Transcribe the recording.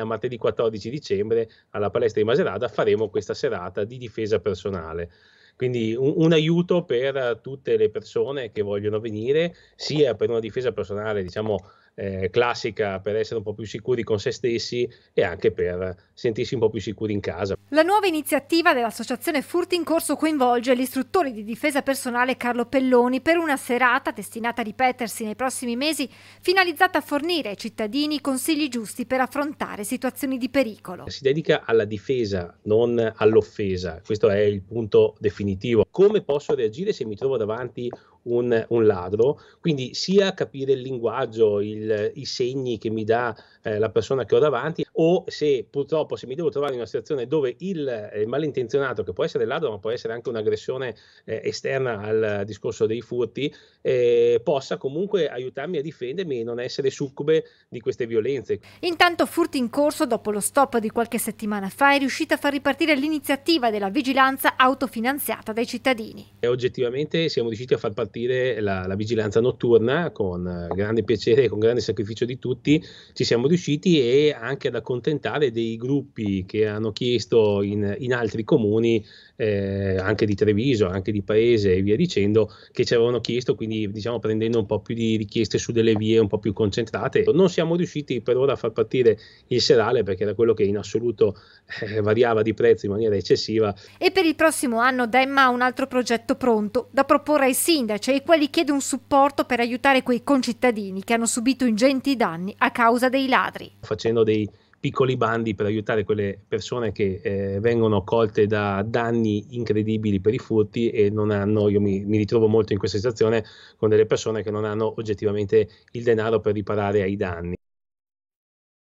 a martedì 14 dicembre alla palestra di Maserata faremo questa serata di difesa personale. Quindi un, un, aiuto per eh, tutte le persone che vogliono venire, sia per una difesa personale, diciamo, eh, classica per essere un po' più sicuri con se stessi e anche per sentirsi un po' più sicuri in casa. La nuova iniziativa dell'associazione Furti in Corso coinvolge l'istruttore di difesa personale Carlo Pelloni per una serata destinata a ripetersi nei prossimi mesi, finalizzata a fornire ai cittadini consigli giusti per affrontare situazioni di pericolo. Si dedica alla difesa, non all'offesa, questo è il punto definitivo. Come posso reagire se mi trovo davanti un, un ladro? Quindi sia capire il linguaggio, il il, i segni che mi dà eh, la persona che ho davanti o se purtroppo se mi devo trovare in una situazione dove il, il eh, malintenzionato, che può essere ladro ma può essere anche un'aggressione eh, esterna al discorso dei furti, eh, possa comunque aiutarmi a difendermi e non essere succube di queste violenze. Intanto furti in corso dopo lo stop di qualche settimana fa è riuscita a far ripartire l'iniziativa della vigilanza autofinanziata dai cittadini. E oggettivamente siamo riusciti a far partire la, la vigilanza notturna con eh, grande piacere e con grande sacrificio di tutti, ci siamo riusciti e anche ad accompagnare accontentare dei gruppi che hanno chiesto in, in altri comuni, eh, anche di Treviso, anche di Paese e via dicendo, che ci avevano chiesto, quindi diciamo prendendo un po' più di richieste su delle vie un po' più concentrate. Non siamo riusciti per ora a far partire il serale perché era quello che in assoluto eh, variava di prezzo in maniera eccessiva. E per il prossimo anno Demma ha un altro progetto pronto da proporre ai sindaci, ai quali chiede un supporto per aiutare quei concittadini che hanno subito ingenti danni a causa dei ladri. Facendo dei piccoli bandi per aiutare quelle persone che eh, vengono colte da danni incredibili per i furti e non hanno, io mi, mi, ritrovo molto in questa situazione con delle persone che non hanno oggettivamente il denaro per riparare ai danni.